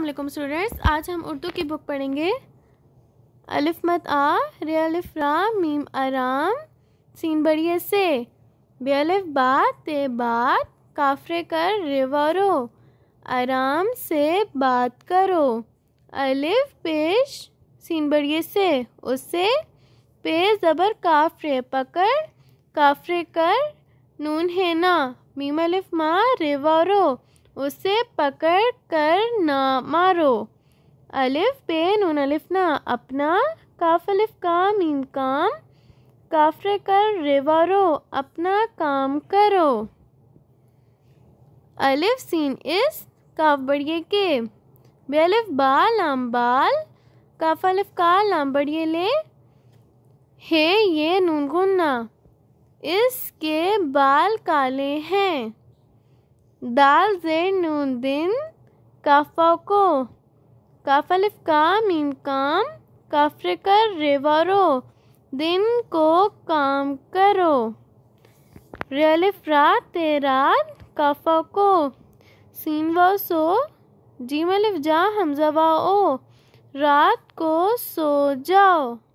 अस्सलाम स्टूडेंट्स आज हम उर्दू की बुक पढ़ेंगे अलिफ मत आ रे अलिफ राम मीम आराम सीन बढ़िए से बे अलिफ बात ते बात काफरे कर रेवारो आराम से बात करो अलिफ पेश सीन बड़िए से उससे पे ज़बर काफरे पकड़ काफरे कर नून है ना मीम अलिफ माँ रेवारो उसे पकड़ कर ना मारो अलिफ बे नून अलिफ ना अपना काफ अलिफ काम मीम काम काफरे कर रेवारो अपना काम करो अलिफ सीन इस काफ बढ़िए के बेलिफ बाल आम बाल काफ अलिफ का लाम बढ़िए ले हे ये नून गुन्ना इसके बाल काले हैं दाल जे नून दिन काफा को काफलिफ काम इम काम काफ्र कर रेवरो दिन को काम करो रेलिफ रात रात काफा को सीन व सो जीमलिफ जा हमजा ओ रात को सो जाओ